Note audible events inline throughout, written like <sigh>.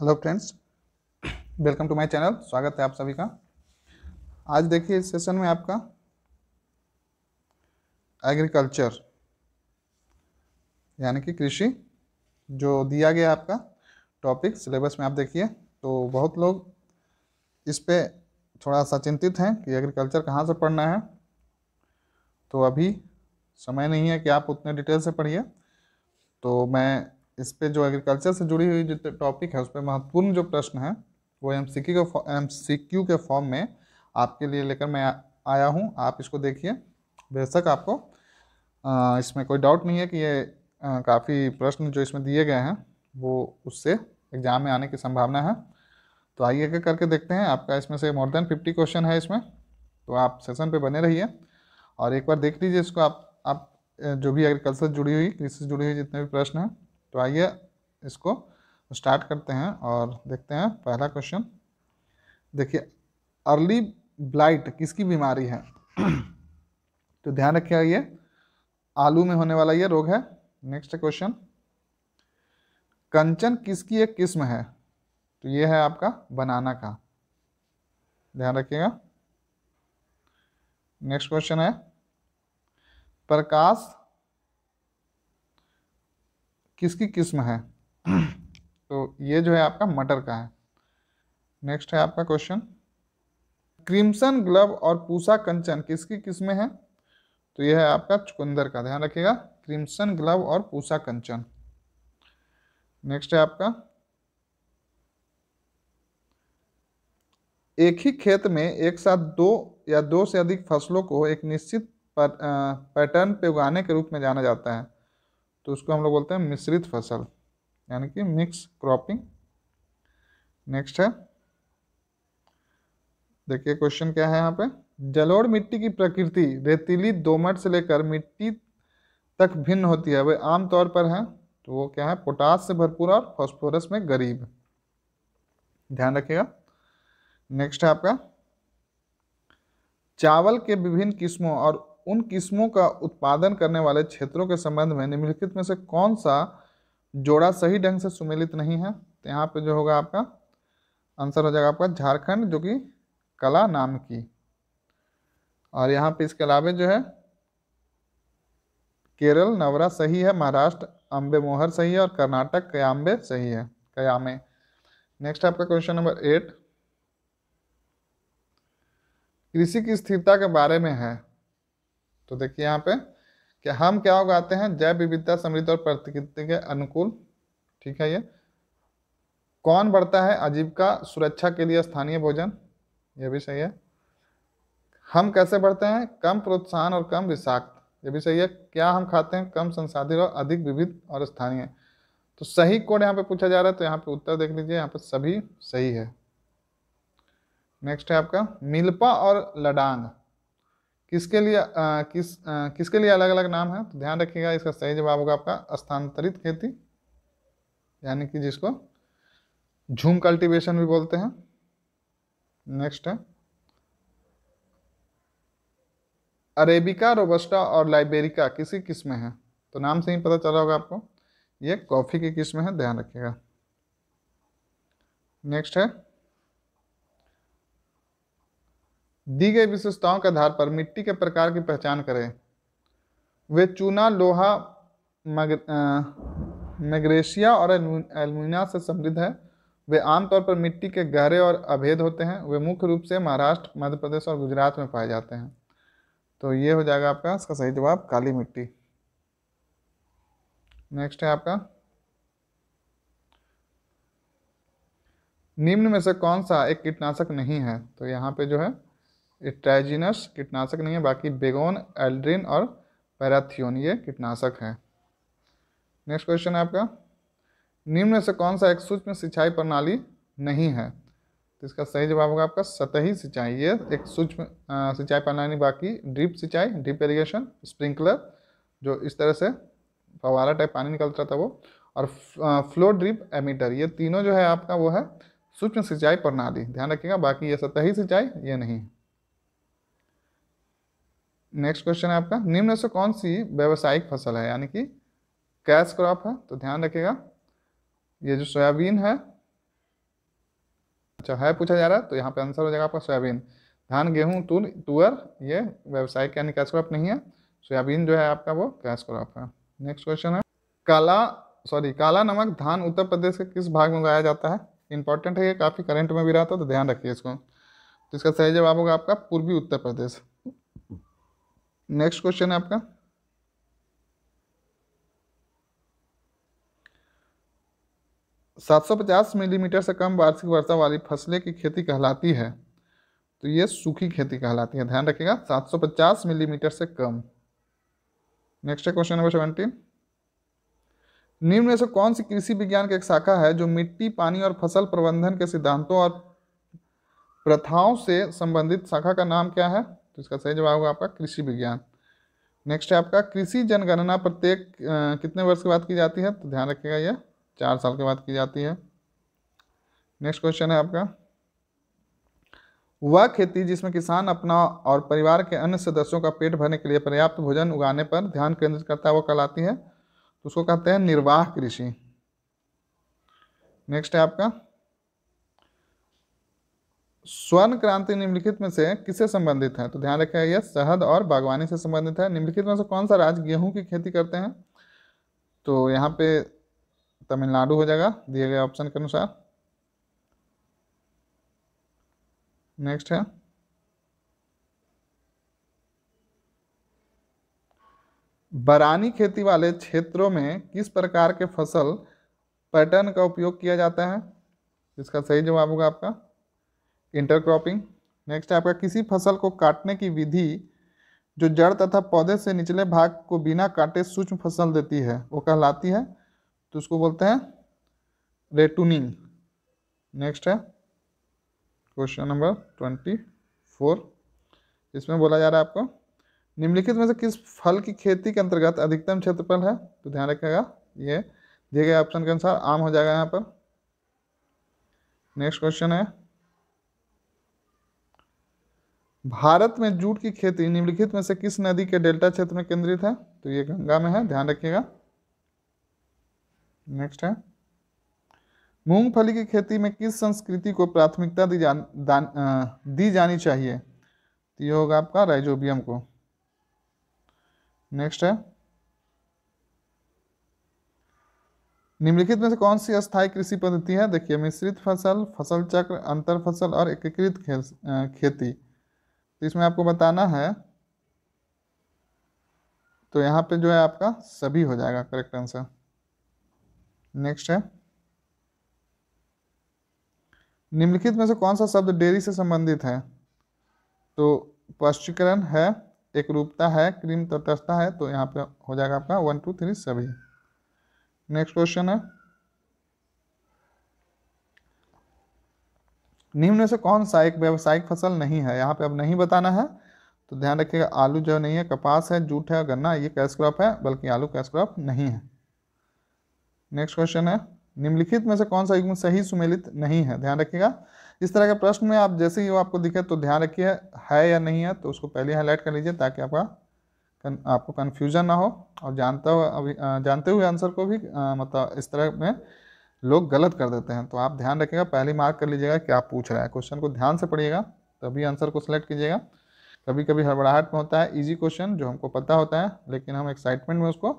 Hello friends welcome to my channel स्वागत है आप सभी का आज देखिए इस सेशन में आपका एग्रीकल्चर यानी कि कृषि जो दिया गया आपका टॉपिक सिलेबस में आप देखिए तो बहुत लोग इस पर थोड़ा सा चिंतित हैं कि एग्रीकल्चर कहाँ से पढ़ना है तो अभी समय नहीं है कि आप उतने डिटेल से पढ़िए तो मैं इस पर जो एग्रीकल्चर से जुड़ी हुई जो टॉपिक है उस पर महत्वपूर्ण जो प्रश्न है वो एम सी के एम सी क्यू के फॉर्म में आपके लिए लेकर मैं आया हूँ आप इसको देखिए बेशक आपको इसमें कोई डाउट नहीं है कि ये काफ़ी प्रश्न जो इसमें दिए गए हैं वो उससे एग्ज़ाम में आने की संभावना है तो आइए क्या करके देखते हैं आपका इसमें से मोर देन फिफ्टी क्वेश्चन है इसमें तो आप सेशन पे बने रहिए और एक बार देख लीजिए इसको आप आप जो भी एग्रीकल्चर जुड़ी हुई कृषि से जुड़ी हुई जितने भी प्रश्न हैं तो आइए इसको स्टार्ट करते हैं और देखते हैं पहला क्वेश्चन देखिए अर्ली ब्लाइट किसकी बीमारी है <clears throat> तो ध्यान रखिएगा ये आलू में होने वाला ये रोग है नेक्स्ट क्वेश्चन कंचन किसकी एक किस्म है तो ये है आपका बनाना का ध्यान रखिएगा नेक्स्ट क्वेश्चन है प्रकाश किसकी किस्म है हम्म। तो ये जो है आपका मटर का है नेक्स्ट है आपका क्वेश्चन क्रिम्सन ग्लव और पूसा कंचन किसकी किस्म है तो यह है आपका चुकंदर का ध्यान रखिएगा क्रिम्सन ग्लव और पूसा कंचन नेक्स्ट है आपका एक ही खेत में एक साथ दो या दो से अधिक फसलों को एक निश्चित पैटर्न पे उगाने के रूप में जाना जाता है तो उसको हम लोग बोलते हैं मिश्रित फसल यानी कि मिक्स क्रॉपिंग नेक्स्ट है देखिए क्वेश्चन क्या है यहाँ पे जलोढ़ मिट्टी की प्रकृति रेतीली दोमट से लेकर मिट्टी तक भिन्न होती है वे आमतौर पर है तो वो क्या है पोटास से भरपूर और फॉस्फोरस में गरीब ध्यान रखिएगा नेक्स्ट है आपका चावल के विभिन्न किस्मों और उन किस्मों का उत्पादन करने वाले क्षेत्रों के संबंध में निम्नलिखित में से कौन सा जोड़ा सही ढंग से सुमेलित नहीं है तो यहाँ पे जो होगा आपका आंसर हो जाएगा आपका झारखंड जो कि कला नाम की और यहाँ पे इसके अलावा जो है केरल नवरा सही है महाराष्ट्र अम्बे मोहर सही है और कर्नाटक कयाम्बे सही है कयामे नेक्स्ट आपका क्वेश्चन नंबर एट कृषि की स्थिरता के बारे में है तो देखिए यहाँ पे कि हम क्या उगाते हैं जैव विविधता समृद्ध और प्रकृति के अनुकूल ठीक है ये कौन बढ़ता है आजीविका सुरक्षा के लिए स्थानीय भोजन ये भी सही है हम कैसे बढ़ते हैं कम प्रोत्साहन और कम विषाक्त ये भी सही है क्या हम खाते हैं कम संसाधित और अधिक विविध और स्थानीय तो सही कोड यहाँ पे पूछा जा रहा है तो यहाँ पे उत्तर देख लीजिए यहाँ पे सभी सही है नेक्स्ट है आपका मिल्पा और लडांग किसके लिए आ, किस आ, किसके लिए अलग अलग नाम है तो ध्यान रखिएगा इसका सही जवाब होगा आपका स्थानांतरित खेती यानी कि जिसको झूम कल्टीवेशन भी बोलते हैं नेक्स्ट है अरेबिका रोबस्टा और लाइबेरिका किसी किस्म है तो नाम से ही पता चला होगा आपको ये कॉफ़ी की किस्म है ध्यान रखिएगा नेक्स्ट है दी गई विशेषताओं के आधार पर मिट्टी के प्रकार की पहचान करें वे चूना लोहा मैग्रेशिया और एल्यूमिना से समृद्ध है वे आमतौर पर मिट्टी के गहरे और अभेद होते हैं वे मुख्य रूप से महाराष्ट्र मध्य प्रदेश और गुजरात में पाए जाते हैं तो ये हो जाएगा आपका इसका सही जवाब काली मिट्टी नेक्स्ट है आपका निम्न में से कौन सा एक कीटनाशक नहीं है तो यहाँ पे जो है इट्राइजिनस कीटनाशक नहीं है बाकी बेगोन एल्ड्रिन और पैराथियोन ये कीटनाशक है नेक्स्ट क्वेश्चन है आपका निम्न से कौन सा एक सूक्ष्म सिंचाई प्रणाली नहीं है तो इसका सही जवाब होगा आपका सतही सिंचाई ये एक सूक्ष्म सिंचाई प्रणाली बाकी ड्रिप सिंचाई ड्रिप इरीगेशन स्प्रिंकलर जो इस तरह से फवारा टाइप पानी निकलता था वो और फ्लो ड्रिप एमीटर ये तीनों जो है आपका वो है सूक्ष्म सिंचाई प्रणाली ध्यान रखिएगा बाकी ये सतही सिंचाई ये नहीं है नेक्स्ट क्वेश्चन है आपका निम्न से कौन सी व्यावसायिक फसल है यानी कि कैश क्रॉप है तो ध्यान रखिएगा ये जो सोयाबीन है अच्छा है पूछा जा रहा है तो यहाँ पे आंसर हो जाएगा आपका सोयाबीन धान गेहूं तुल तुअर ये व्यावसायिक यानी कैश क्रॉप नहीं है सोयाबीन जो है आपका वो कैश क्रॉप है नेक्स्ट क्वेश्चन है काला सॉरी काला नमक धान उत्तर प्रदेश के किस भाग में उगाया जाता है इंपॉर्टेंट है ये काफ़ी करंट में भी रहा था तो ध्यान रखिए इसको तो इसका सही जवाब होगा आपका पूर्वी उत्तर प्रदेश नेक्स्ट क्वेश्चन है आपका सात सौ पचास मिलीमीटर से कम वार्षिक वर्षा वाली फसलें की खेती कहलाती है तो ये सूखी खेती कहलाती है ध्यान रखिएगा सात सौ पचास मिलीमीटर से कम नेक्स्ट क्वेश्चन नंबर सेवेंटीन निम्न में से कौन सी कृषि विज्ञान की एक शाखा है जो मिट्टी पानी और फसल प्रबंधन के सिद्धांतों और प्रथाओं से संबंधित शाखा का नाम क्या है तो इसका सही जवाब होगा आपका कृषि विज्ञान नेक्स्ट है आपका कृषि जनगणना प्रत्येक कितने वर्ष के बाद की जाती है तो ध्यान रखिएगा यह चार साल के बाद की जाती है नेक्स्ट क्वेश्चन है आपका वह खेती जिसमें किसान अपना और परिवार के अन्य सदस्यों का पेट भरने के लिए पर्याप्त भोजन उगाने पर ध्यान केंद्रित करता है वो कहलाती है तो उसको कहते हैं निर्वाह कृषि नेक्स्ट है आपका स्वर्ण क्रांति निम्नलिखित में से किससे संबंधित है तो ध्यान रखें यह शहद और बागवानी से संबंधित है निम्नलिखित में से कौन सा राज्य गेहूं की खेती करते हैं तो यहाँ पे तमिलनाडु हो जाएगा दिए गए ऑप्शन के अनुसार नेक्स्ट है बरानी खेती वाले क्षेत्रों में किस प्रकार के फसल पैटर्न का उपयोग किया जाता है इसका सही जवाब होगा आपका इंटरक्रॉपिंग नेक्स्ट है आपका किसी फसल को काटने की विधि जो जड़ तथा पौधे से निचले भाग को बिना काटे सूक्ष्म फसल देती है वो कहलाती है तो उसको बोलते हैं रेटूनिंग नेक्स्ट है क्वेश्चन नंबर ट्वेंटी फोर इसमें बोला जा रहा है आपको निम्नलिखित में से किस फल की खेती के अंतर्गत अधिकतम क्षेत्रफल है तो ध्यान रखेगा ये दिए गए ऑप्शन के अनुसार आम हो जाएगा यहाँ पर नेक्स्ट क्वेश्चन है भारत में जूट की खेती निम्नलिखित में से किस नदी के डेल्टा क्षेत्र में केंद्रित है तो ये गंगा में है ध्यान रखिएगा नेक्स्ट है मूंगफली की खेती में किस संस्कृति को प्राथमिकता दी जान दान, आ, दी जानी चाहिए तो ये होगा आपका राइजोबियम को नेक्स्ट है निम्नलिखित में से कौन सी अस्थायी कृषि पद्धति है देखिए मिश्रित फसल फसल चक्र अंतर फसल और एकीकृत खेती तो इसमें आपको बताना है तो यहाँ पे जो है आपका सभी हो जाएगा करेक्ट आंसर नेक्स्ट है निम्नलिखित में से कौन सा शब्द डेयरी से संबंधित है तो पश्चीकरण है एक रूपता है क्रीम तटस्थता है तो यहाँ पे हो जाएगा आपका वन टू थ्री सभी नेक्स्ट क्वेश्चन है निम्न से कौन सा एक व्यावसायिक फसल नहीं है यहाँ पे अब नहीं बताना है तो ध्यान रखिएगा आलू जो नहीं है कपास है जूट है गन्ना ये कैश क्रॉप है बल्कि आलू कैश क्रॉप नहीं है नेक्स्ट क्वेश्चन है निम्नलिखित में से कौन सा युग्म सही सुमेलित नहीं है ध्यान रखिएगा इस तरह के प्रश्न में आप जैसे ही वो आपको दिखे तो ध्यान रखिए है या नहीं है तो उसको पहले हाईलाइट कर लीजिए ताकि आपका आपको कन्फ्यूजन ना हो और जानता हुआ अभी जानते हुए आंसर को भी मतलब इस तरह में लोग गलत कर देते हैं तो आप ध्यान रखिएगा पहले मार्क कर लीजिएगा क्या पूछ रहा है क्वेश्चन को ध्यान से पढ़िएगा तभी आंसर को सिलेक्ट कीजिएगा कभी कभी हड़बड़ाहट में होता है इजी क्वेश्चन जो हमको पता होता है लेकिन हम एक्साइटमेंट में उसको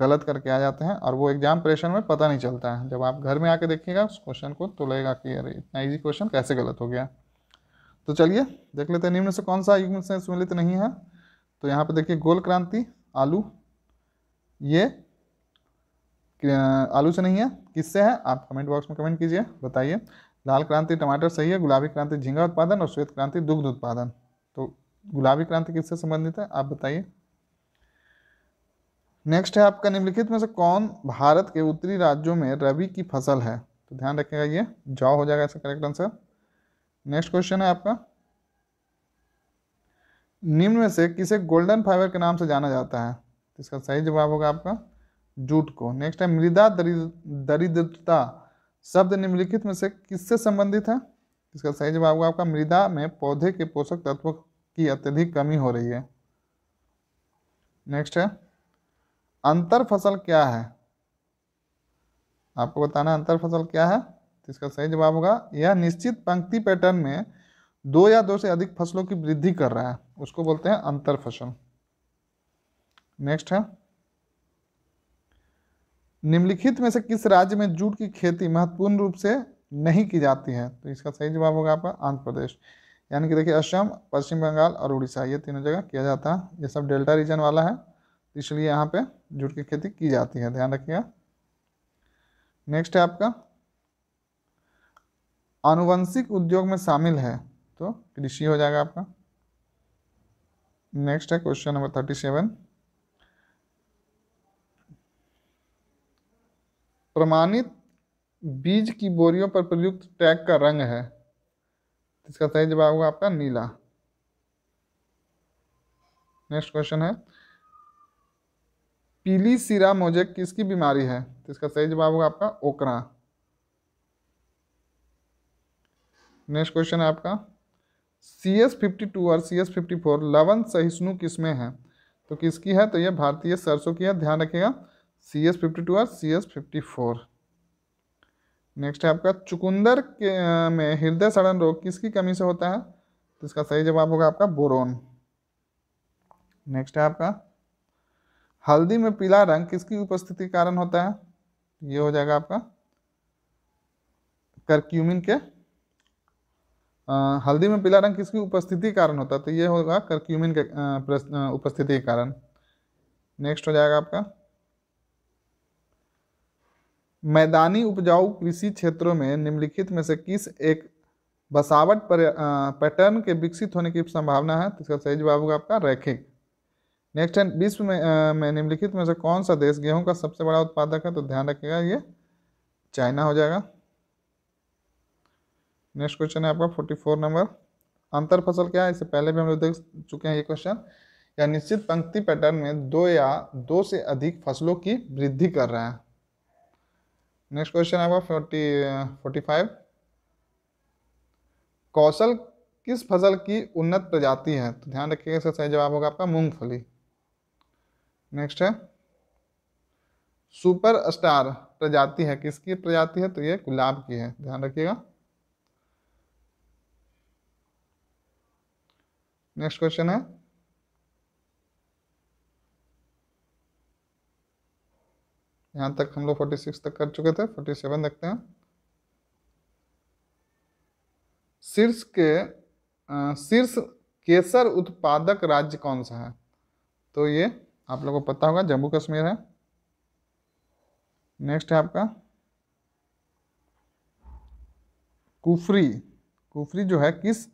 गलत करके आ जाते हैं और वो एग्जाम प्रेशर में पता नहीं चलता है जब आप घर में आके देखिएगा उस क्वेश्चन को तो लगेगा कि अरे इतना ईजी क्वेश्चन कैसे गलत हो गया तो चलिए देख लेते हैं निम्न से कौन सा युग्म से सम्मिलित नहीं है तो यहाँ पर देखिए गोल क्रांति आलू ये आलू से नहीं है किससे है आप कमेंट बॉक्स में कमेंट कीजिए बताइए लाल क्रांति टमाटर सही है गुलाबी क्रांति झींगा उत्पादन और श्वेत क्रांति दुग्ध उत्पादन तो गुलाबी क्रांति किससे संबंधित है आप बताइए नेक्स्ट है आपका निम्नलिखित में से कौन भारत के उत्तरी राज्यों में रबी की फसल है तो ध्यान रखिएगा ये जॉ हो जाएगा इसका करेक्ट आंसर नेक्स्ट क्वेश्चन है आपका निम्न में से किसे गोल्डन फाइबर के नाम से जाना जाता है तो इसका सही जवाब होगा आपका जूट को नेक्स्ट है मृदा दरिद्रता शब्द निम्नलिखित में से किससे संबंधित है इसका सही जवाब होगा आपका मृदा में पौधे के पोषक तत्वों की अत्यधिक कमी हो रही है नेक्स्ट है अंतर फसल क्या है आपको बताना अंतर फसल क्या है तो इसका सही जवाब होगा यह निश्चित पंक्ति पैटर्न में दो या दो से अधिक फसलों की वृद्धि कर रहा है उसको बोलते हैं अंतर फसल नेक्स्ट है निम्नलिखित में से किस राज्य में जूट की खेती महत्वपूर्ण रूप से नहीं की जाती है तो इसका सही जवाब होगा आपका आंध्र प्रदेश यानी कि देखिए असम पश्चिम बंगाल और उड़ीसा ये तीनों जगह किया जाता है ये सब डेल्टा रीजन वाला है इसलिए यहाँ पे जूट की खेती की जाती है ध्यान रखिएगा नेक्स्ट है आपका आनुवंशिक उद्योग में शामिल है तो कृषि हो जाएगा आपका नेक्स्ट है क्वेश्चन नंबर थर्टी सेवन प्रमाणित बीज की बोरियों पर प्रयुक्त टैग का रंग है इसका सही जवाब होगा आपका नीला नेक्स्ट क्वेश्चन है पीली सिरा मोजेक किसकी बीमारी है तो इसका सही जवाब होगा आपका ओकरा नेक्स्ट क्वेश्चन है आपका सी एस फिफ्टी टू और सी एस फिफ्टी फोर लवन सहिष्णु किसमें है तो किसकी है तो यह भारतीय सरसों की है ध्यान रखिएगा सी एस फिफ्टी टू और C S fifty four next है आपका चुकुंदर के में हृदय सड़न रोग किसकी कमी से होता है तो इसका सही जवाब होगा आपका बोरोन नेक्स्ट है आपका हल्दी में पीला रंग किसकी उपस्थिति के कारण होता है ये हो जाएगा आपका करक्यूमिन के आ, हल्दी में पीला रंग किसकी उपस्थिति के कारण होता है तो ये होगा करक्यूमिन के उपस्थिति के कारण नेक्स्ट हो जाएगा आपका मैदानी उपजाऊ कृषि क्षेत्रों में निम्नलिखित में से किस एक बसावट पैटर्न के विकसित होने की संभावना है तो इसका सही जवाब होगा आपका रैखिक नेक्स्ट है विश्व में, में निम्नलिखित में से कौन सा देश गेहूं का सबसे बड़ा उत्पादक है तो ध्यान रखिएगा ये चाइना हो जाएगा नेक्स्ट क्वेश्चन है आपका फोर्टी फोर नंबर अंतर फसल क्या है इससे पहले भी हम लोग देख चुके हैं ये क्वेश्चन या निश्चित पंक्ति पैटर्न में दो या दो से अधिक फसलों की वृद्धि कर रहा है नेक्स्ट क्वेश्चन आपका फोर्टी फोर्टी फाइव कौशल किस फसल की उन्नत प्रजाति है तो ध्यान रखिएगा इसका सही जवाब होगा आपका मूंगफली नेक्स्ट है सुपर स्टार प्रजाति है किसकी प्रजाति है तो ये गुलाब की है ध्यान रखिएगा नेक्स्ट क्वेश्चन है यहाँ तक हम लोग फोर्टी सिक्स तक कर चुके थे फोर्टी सेवन देखते हैं शीर्ष के शीर्ष केसर उत्पादक राज्य कौन सा है तो ये आप लोगों को पता होगा जम्मू कश्मीर है नेक्स्ट है आपका कुफरी कुफरी जो है किस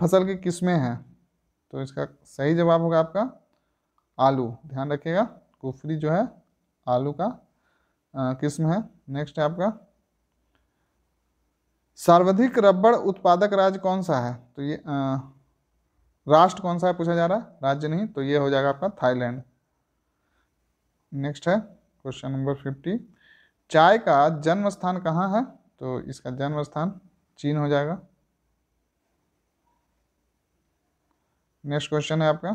फसल की किस्में है तो इसका सही जवाब होगा आपका आलू ध्यान रखिएगा कुफरी जो है आलू का किस्म है नेक्स्ट है आपका सर्वाधिक रबड़ उत्पादक राज्य कौन सा है तो ये राष्ट्र कौन सा है पूछा जा रहा है राज्य नहीं तो ये हो जाएगा आपका थाईलैंड नेक्स्ट है क्वेश्चन नंबर फिफ्टी चाय का जन्म स्थान कहाँ है तो इसका जन्म स्थान चीन हो जाएगा नेक्स्ट क्वेश्चन है आपका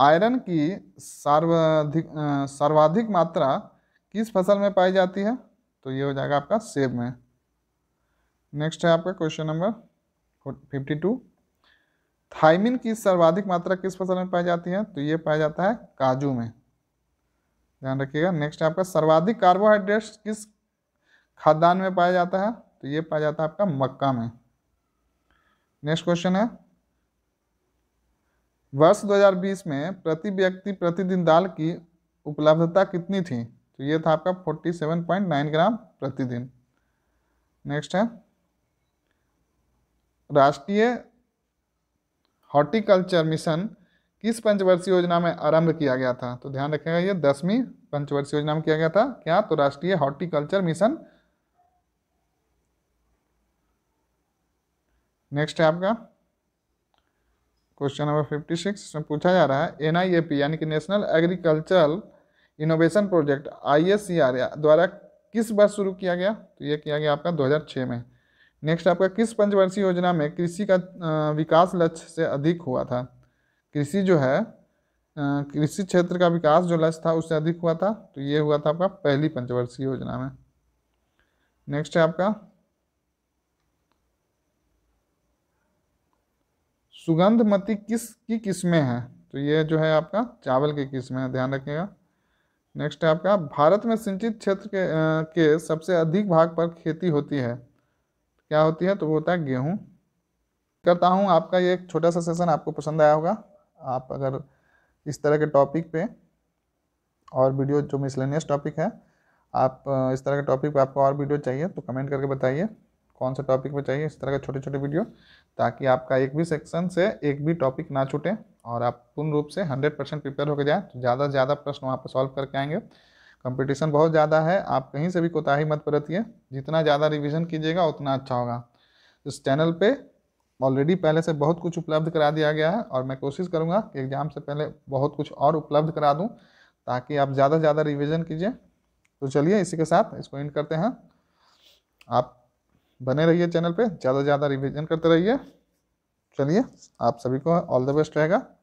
आयरन की सर्वाधिक सर्वाधिक मात्रा किस फसल में पाई जाती है तो ये हो जाएगा आपका सेब में नेक्स्ट है आपका question number fifty two thiamine की सर्वाधिक मात्रा किस फसल में पाई जाती है तो ये पाया जाता है काजू में ध्यान रखिएगा नेक्स्ट आपका सर्वाधिक कार्बोहाइड्रेट्स किस खाद्यान्न में पाया जाता है तो ये पाया जाता है आपका मक्का में नेक्स्ट क्वेश्चन है वर्ष 2020 में प्रति व्यक्ति प्रतिदिन दाल की उपलब्धता कितनी थी तो ये था आपका 47.9 ग्राम प्रतिदिन नेक्स्ट है राष्ट्रीय हॉर्टिकल्चर मिशन किस पंचवर्षीय योजना में आरंभ किया गया था तो ध्यान रखेगा ये दसवीं पंचवर्षीय योजना में किया गया था क्या तो राष्ट्रीय हॉर्टिकल्चर मिशन नेक्स्ट है आपका क्वेश्चन नंबर फिफ्टी सिक्स इसमें पूछा जा रहा है एन यानी कि national agricultural innovation project I द्वारा किस वर्ष शुरू किया गया तो ये किया गया आपका 2006 में नेक्स्ट आपका किस पंचवर्षीय योजना में कृषि का विकास लक्ष्य से अधिक हुआ था कृषि जो है कृषि क्षेत्र का विकास जो लक्ष्य था उससे अधिक हुआ था तो ये हुआ था आपका पहली पंचवर्षीय योजना में नेक्स्ट है आपका सुगंधमती किस की किस्में हैं तो ये जो है आपका चावल की किस्में है ध्यान रखिएगा नेक्स्ट है आपका भारत में सिंचित क्षेत्र के आ, के सबसे अधिक भाग पर खेती होती है क्या होती है तो वो होता है गेहूँ करता हूँ आपका ये एक छोटा सा सेशन आपको पसंद आया होगा आप अगर इस तरह के टॉपिक पे और वीडियो जो मिसलेनियस टॉपिक है आप इस तरह के टॉपिक पे आपको और वीडियो चाहिए तो कमेंट करके बताइए कौन से टॉपिक पे चाहिए इस तरह के छोटे छोटे वीडियो ताकि आपका एक भी सेक्शन से एक भी टॉपिक ना छूटे और आप पूर्ण रूप से हंड्रेड परसेंट प्रिपेयर होकर जाए तो ज़्यादा से ज़्यादा प्रश्न वहाँ पर सॉल्व करके आएंगे कंपटीशन बहुत ज़्यादा है आप कहीं से भी कोताही मत बरतिए जितना ज़्यादा रिविज़न कीजिएगा उतना अच्छा होगा इस चैनल पर ऑलरेडी पहले से बहुत कुछ उपलब्ध करा दिया गया है और मैं कोशिश करूँगा कि एग्ज़ाम से पहले बहुत कुछ और उपलब्ध करा दूँ ताकि आप ज़्यादा से ज़्यादा रिविज़न कीजिए तो चलिए इसी के साथ इसको एंड करते हैं आप बने रहिए चैनल पे ज़्यादा से ज़्यादा रिविजन करते रहिए चलिए आप सभी को ऑल द बेस्ट रहेगा